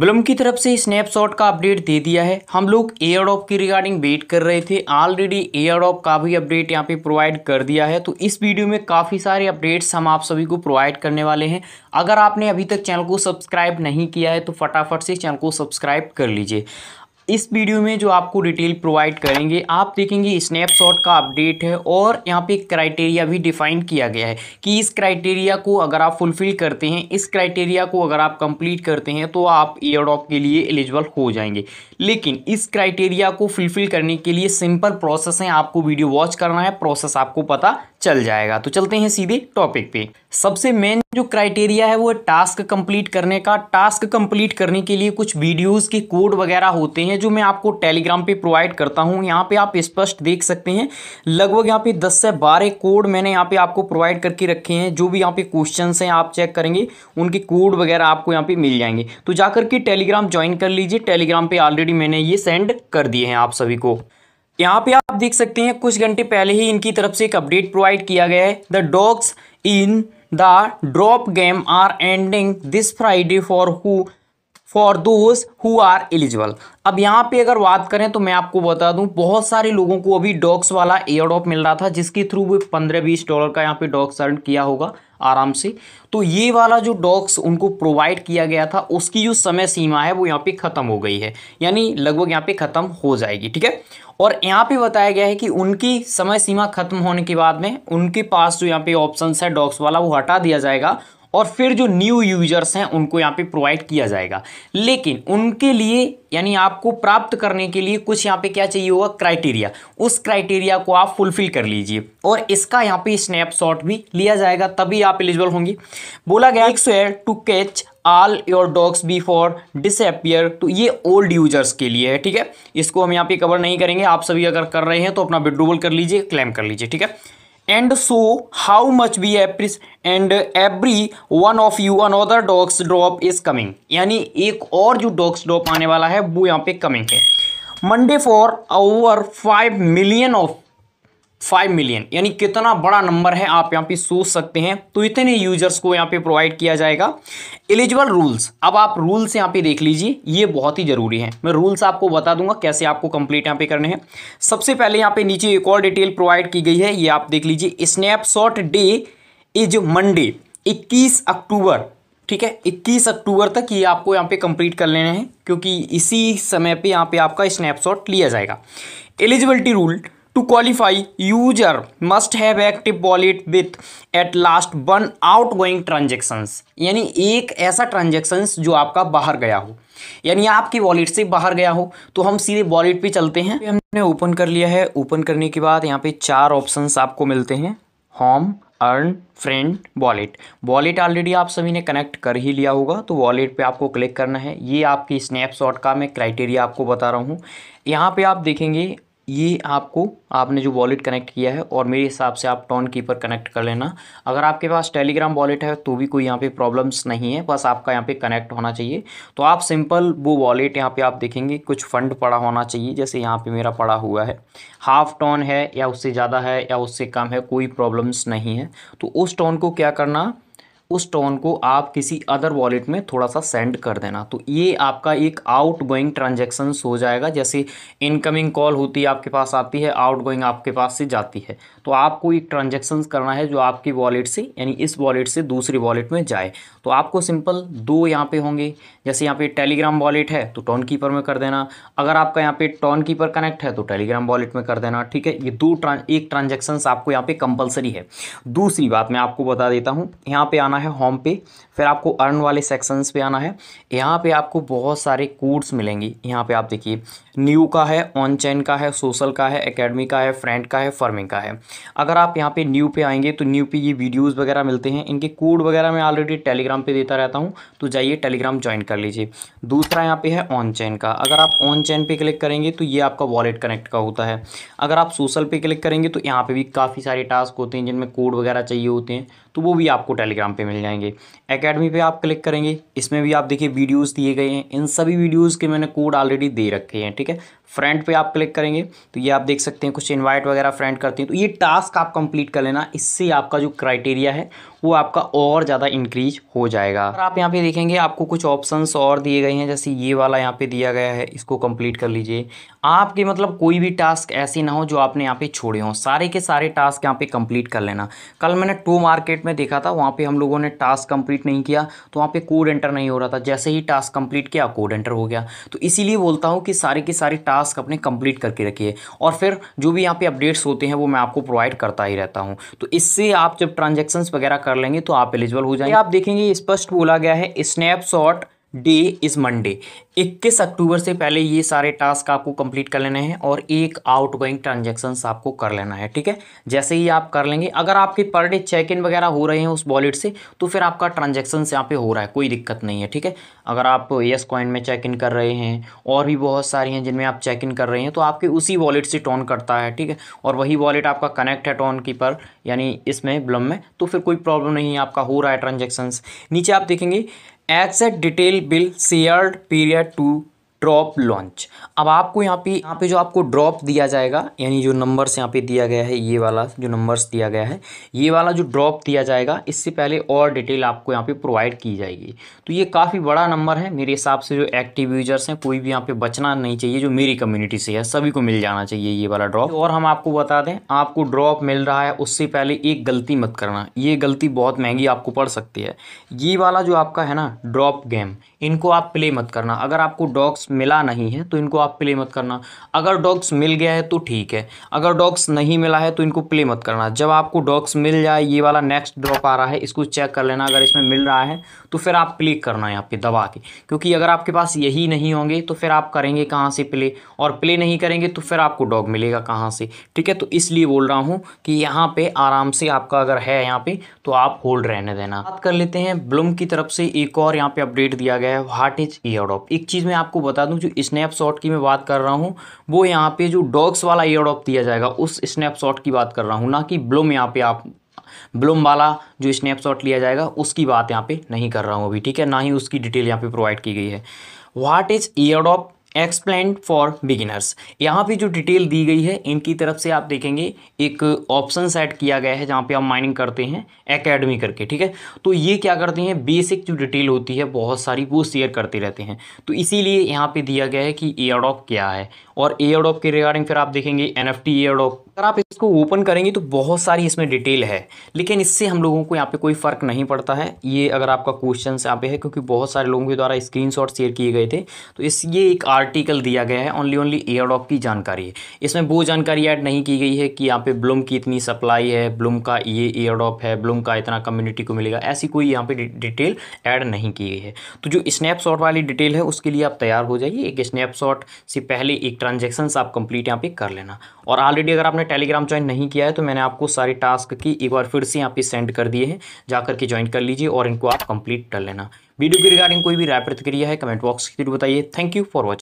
Blum की तरफ से स्नैपशॉट का अपडेट दे दिया है हम लोग एयर ऑफ की रिगार्डिंग वेट कर रहे थे ऑलरेडी एयर ऑफ का भी अपडेट यहाँ पे प्रोवाइड कर दिया है तो इस वीडियो में काफ़ी सारे अपडेट्स हम आप सभी को प्रोवाइड करने वाले हैं अगर आपने अभी तक चैनल को सब्सक्राइब नहीं किया है तो फटाफट से चैनल को सब्सक्राइब कर लीजिए इस वीडियो में जो आपको डिटेल प्रोवाइड करेंगे आप देखेंगे स्नैपशॉट का अपडेट है और यहाँ पे क्राइटेरिया भी डिफाइन किया गया है कि इस क्राइटेरिया को अगर आप फुलफिल करते हैं इस क्राइटेरिया को अगर आप कंप्लीट करते हैं तो आप ईयरडॉप के लिए एलिजिबल हो जाएंगे लेकिन इस क्राइटेरिया को फुलफिल करने के लिए सिंपल प्रोसेस है आपको वीडियो वॉच करना है प्रोसेस आपको पता चल जाएगा तो चलते हैं सीधे टॉपिक पे सबसे मेन जो क्राइटेरिया है वो है टास्क कंप्लीट करने का टास्क कंप्लीट करने के लिए कुछ वीडियोस के कोड वगैरह होते हैं जो मैं आपको टेलीग्राम पे प्रोवाइड करता हूँ यहाँ पे आप स्पष्ट देख सकते हैं लगभग यहाँ पे 10 से 12 कोड मैंने यहाँ पे आपको प्रोवाइड करके रखे हैं जो भी यहाँ पे क्वेश्चन हैं आप चेक करेंगे उनके कोड वगैरह आपको यहाँ पे मिल जाएंगे तो जाकर के टेलीग्राम ज्वाइन कर लीजिए टेलीग्राम पर ऑलरेडी मैंने ये सेंड कर दिए हैं आप सभी को यहाँ पे आप देख सकते हैं कुछ घंटे पहले ही इनकी तरफ से एक अपडेट प्रोवाइड किया गया है the dogs in the drop game are ending this Friday for who for those who are eligible अब यहाँ पे अगर बात करें तो मैं आपको बता दूं बहुत सारे लोगों को अभी डॉग्स वाला एयर मिल रहा था जिसके थ्रू वो पंद्रह बीस डॉलर का यहाँ पे डॉग्स अर्न किया होगा आराम से तो ये वाला जो डॉक्स उनको प्रोवाइड किया गया था उसकी जो समय सीमा है वो यहाँ पे ख़त्म हो गई है यानी लगभग यहाँ पे ख़त्म हो जाएगी ठीक है और यहाँ पे बताया गया है कि उनकी समय सीमा खत्म होने के बाद में उनके पास जो यहाँ पे ऑप्शन है डॉक्स वाला वो हटा दिया जाएगा और फिर जो न्यू यूजर्स हैं उनको यहाँ पे प्रोवाइड किया जाएगा लेकिन उनके लिए यानी आपको प्राप्त करने के लिए कुछ यहाँ पे क्या चाहिए होगा क्राइटेरिया उस क्राइटेरिया को आप फुलफिल कर लीजिए और इसका यहाँ पे स्नैपशॉट भी लिया जाएगा तभी आप एलिजिबल होंगे बोला गया एक to catch all your dogs before disappear तो ये ओल्ड यूजर्स के लिए है ठीक है इसको हम यहाँ पे कवर नहीं करेंगे आप सभी अगर कर रहे हैं तो अपना विड्रोवल कर लीजिए क्लेम कर लीजिए ठीक है and so how much be apprise and every one of you another dogs drop is coming यानी एक और जो डॉग्स ड्रॉप आने वाला है वो यहाँ पे कमिंग है Monday for over five million of five million यानी कितना बड़ा नंबर है आप यहाँ पे सोच सकते हैं तो इतने यूजर्स को यहाँ पे प्रोवाइड किया जाएगा एलिजिबल रूल्स अब आप रूल्स यहाँ पे देख लीजिए ये बहुत ही ज़रूरी है मैं रूल्स आपको बता दूंगा कैसे आपको कंप्लीट यहाँ पे करने हैं सबसे पहले यहाँ पे नीचे एक और डिटेल प्रोवाइड की गई है ये आप देख लीजिए स्नैपशॉट डे इज मंडे इक्कीस अक्टूबर ठीक है 21 अक्टूबर तक ये आपको यहाँ पे कंप्लीट कर लेने हैं क्योंकि इसी समय पे यहाँ पे आपका स्नैपशॉट लिया जाएगा eligibility rule to qualify user must have active wallet with at least one outgoing transactions यानी एक ऐसा ट्रांजेक्शन्स जो आपका बाहर गया हो यानी आपकी वॉलेट से बाहर गया हो तो हम सीधे वॉलेट पे चलते हैं हमने ओपन कर लिया है ओपन करने के बाद यहाँ पे चार ऑप्शन आपको मिलते हैं home earn friend wallet wallet already आप सभी ने कनेक्ट कर ही लिया होगा तो वॉलेट पे आपको क्लिक करना है ये आपकी स्नैपशॉट का मैं क्राइटेरिया आपको बता रहा हूँ यहाँ पे आप देखेंगे ये आपको आपने जो वॉलेट कनेक्ट किया है और मेरे हिसाब से आप टॉन कीपर कनेक्ट कर लेना अगर आपके पास टेलीग्राम वॉलेट है तो भी कोई यहाँ पे प्रॉब्लम्स नहीं है बस आपका यहाँ पे कनेक्ट होना चाहिए तो आप सिंपल वो वॉलेट यहाँ पे आप देखेंगे कुछ फंड पड़ा होना चाहिए जैसे यहाँ पे मेरा पड़ा हुआ है हाफ टॉन है या उससे ज़्यादा है या उससे कम है कोई प्रॉब्लम्स नहीं है तो उस टॉन को क्या करना उस टोन को आप किसी अदर वॉलेट में थोड़ा सा सेंड कर देना तो ये आपका एक आउट गोइंग ट्रांजेक्शन हो जाएगा जैसे इनकमिंग कॉल होती है आपके पास आती है आउट गोइंग आपके पास से जाती है तो आपको एक ट्रांजेक्शन करना है जो आपकी वॉलेट से यानी इस वॉलेट से दूसरी वॉलेट में जाए तो आपको सिंपल दो यहाँ पे होंगे जैसे यहाँ पे टेलीग्राम वॉलेट है तो टोन कीपर में कर देना अगर आपका यहाँ पे टोन कीपर कनेक्ट है तो टेलीग्राम वॉलेट में कर देना ठीक है ये दो ट्रां, एक ट्रांजेक्शन्स आपको यहाँ पे कंपलसरी है दूसरी बात मैं आपको बता देता हूँ यहाँ पे आना जाना है होम पे फिर आपको अर्न वाले सेक्शंस पे आना है यहाँ पे आपको बहुत सारे कोड्स मिलेंगे यहाँ पे आप देखिए न्यू का है ऑन चैन का है सोशल का है एकेडमी का है फ्रेंड का है फर्मिंग का है अगर आप यहाँ पे न्यू पे आएंगे तो न्यू पे ये वीडियोस वगैरह मिलते हैं इनके कोड वगैरह मैं ऑलरेडी टेलीग्राम पे देता रहता हूँ तो जाइए टेलीग्राम ज्वाइन कर लीजिए दूसरा यहाँ पे है ऑन चैन का अगर आप ऑन चैन पे क्लिक करेंगे तो ये आपका वॉलेट कनेक्ट का होता है अगर आप सोशल पे क्लिक करेंगे तो यहाँ पे भी काफ़ी सारे टास्क होते हैं जिनमें कोड वगैरह चाहिए होते हैं तो वो भी आपको टेलीग्राम पे मिल जाएंगे एकेडमी पे आप क्लिक करेंगे इसमें भी आप देखिए वीडियोस दिए गए हैं इन सभी वीडियोस के मैंने कोड ऑलरेडी दे रखे हैं ठीक है फ्रेंड पे आप क्लिक करेंगे तो ये आप देख सकते हैं कुछ इन्वाइट वगैरह फ्रेंड करते हैं तो ये टास्क आप कंप्लीट कर लेना इससे आपका जो क्राइटेरिया है वो आपका और ज़्यादा इंक्रीज हो जाएगा और आप यहाँ पे देखेंगे आपको कुछ ऑप्शंस और दिए गए हैं जैसे ये वाला यहाँ पे दिया गया है इसको कंप्लीट कर लीजिए आपके मतलब कोई भी टास्क ऐसे ना हो जो आपने यहाँ पे छोड़े हों सारे के सारे टास्क यहाँ पे कंप्लीट कर लेना कल मैंने टू मार्केट में देखा था वहाँ पे हम लोगों ने टास्क कम्प्लीट नहीं किया तो वहाँ पे कोड एंटर नहीं हो रहा था जैसे ही टास्क कम्प्लीट किया कोड एंटर हो गया तो इसीलिए बोलता हूँ कि सारे के सारे टास्क अपने कम्प्लीट करके रखिए और फिर जो भी यहाँ पे अपडेट्स होते हैं वो मैं आपको प्रोवाइड करता ही रहता हूँ तो इससे आप जब ट्रांजेक्शन्स वगैरह कर लेंगे तो आप एलिजिबल हो जाएंगे आप देखेंगे स्पष्ट बोला गया है snapshot day is Monday 21 October से पहले ये सारे टास्क आपको कंप्लीट कर लेने हैं और एक आउट गोइंग ट्रांजेक्शन्स आपको कर लेना है ठीक है जैसे ही आप कर लेंगे अगर आपके पर डे चेक इन वगैरह हो रहे हैं उस वॉलेट से तो फिर आपका ट्रांजेक्शन यहाँ पे हो रहा है कोई दिक्कत नहीं है ठीक है अगर आप येस कॉइन में चेक इन कर रहे हैं और भी बहुत सारी हैं जिनमें आप चेक इन कर रहे हैं तो आपके उसी वॉलेट से टॉन करता है ठीक है और वही वॉलेट आपका कनेक्ट है टॉन की पर यानी इसमें ब्लम में तो फिर कोई प्रॉब्लम नहीं आपका हो रहा है ट्रांजेक्शन्स नीचे आप देखेंगे exact detail bill shared period to drop launch अब आपको यहाँ पे यहाँ पे जो आपको ड्रॉप दिया जाएगा यानी जो नंबर्स यहाँ पे दिया गया है ये वाला जो नंबर्स दिया गया है ये वाला जो ड्रॉप दिया जाएगा इससे पहले और डिटेल आपको यहाँ पे प्रोवाइड की जाएगी तो ये काफ़ी बड़ा नंबर है मेरे हिसाब से जो एक्टिव यूजर्स हैं कोई भी यहाँ पे बचना नहीं चाहिए जो मेरी कम्युनिटी से है सभी को मिल जाना चाहिए ये वाला ड्रॉप और हम आपको बता दें आपको ड्रॉप मिल रहा है उससे पहले एक गलती मत करना ये गलती बहुत महंगी आपको पड़ सकती है ये वाला जो आपका है ना ड्रॉप गेम इनको आप प्ले मत करना अगर आपको डॉग्स मिला नहीं है तो इनको आप प्ले मत करना अगर डॉग्स मिल गया है तो ठीक है अगर डॉग्स नहीं मिला है तो इनको प्ले मत करना जब आपको डॉग्स मिल जाए ये वाला नेक्स्ट ड्रॉप आ रहा है इसको चेक कर लेना अगर इसमें मिल रहा है तो फिर आप प्ले करना यहाँ पे दबा के क्योंकि अगर आपके पास यही नहीं होंगे तो फिर आप करेंगे कहाँ से प्ले और प्ले नहीं करेंगे तो फिर आपको डॉग मिलेगा कहाँ से ठीक है तो इसलिए बोल रहा हूँ कि यहाँ पे आराम से आपका अगर है यहाँ पे तो आप होल्ड रहने देना बात कर लेते हैं ब्लूम की तरफ से एक और यहाँ पे अपडेट दिया गया है वाट इज ईयर एक चीज़ मैं आपको बता बता दूं जो स्नैपशॉट की मैं बात कर रहा हूं वो यहां पे जो डॉग्स वाला ईयरडॉप दिया जाएगा उस स्नैपशॉट की बात कर रहा हूं ना कि ब्लूम यहां पे आप ब्लूम वाला जो स्नैपशॉट लिया जाएगा उसकी बात यहाँ पे नहीं कर रहा हूँ अभी ठीक है ना ही उसकी डिटेल यहाँ पर प्रोवाइड की गई है what is airdrop explain for beginners यहाँ पे जो डिटेल दी गई है इनकी तरफ से आप देखेंगे एक ऑप्शन सेट किया गया है जहाँ पे आप माइनिंग करते हैं एकेडमी करके ठीक है तो ये क्या करते हैं बेसिक जो डिटेल होती है बहुत सारी वो शेयर करते रहते हैं तो इसीलिए यहाँ पे दिया गया है कि एयरडॉप क्या है और एयरडॉप के रिगार्डिंग फिर आप देखेंगे एन एफ टी अगर आप इसको ओपन करेंगे तो बहुत सारी इसमें डिटेल है लेकिन इससे हम लोगों को यहाँ पे कोई फ़र्क नहीं पड़ता है ये अगर आपका क्वेश्चन यहाँ पे है क्योंकि बहुत सारे लोगों के द्वारा स्क्रीन शेयर किए गए थे तो इस ये एक आर्टिकल दिया गया है ओनली ओनली एयरडॉप की जानकारी है इसमें वो जानकारी ऐड नहीं की गई है कि यहाँ पे ब्लूम की इतनी सप्लाई है ब्लूम का ये एयरडॉप है ब्लूम का इतना कम्युनिटी को मिलेगा ऐसी कोई यहाँ पे डिटेल ऐड नहीं की गई है तो जो स्नैपशॉट वाली डिटेल है उसके लिए आप तैयार हो जाइए एक स्नैपशॉट से पहले एक ट्रांजेक्शन आप कंप्लीट यहाँ पे कर लेना और ऑलरेडी अगर आपने टेलीग्राम ज्वाइन नहीं किया है तो मैंने आपको सारे टास्क की एक बार फिर से यहाँ पे सेंड कर दिए हैं जाकर के ज्वाइन कर लीजिए और इनको आप कंप्लीट कर लेना वीडियो के रिगार्डिंग कोई भी राय प्रतिक्रिया है कमेंट बॉक्स के जरूर बताइए थैंक यू फॉर वॉचिंग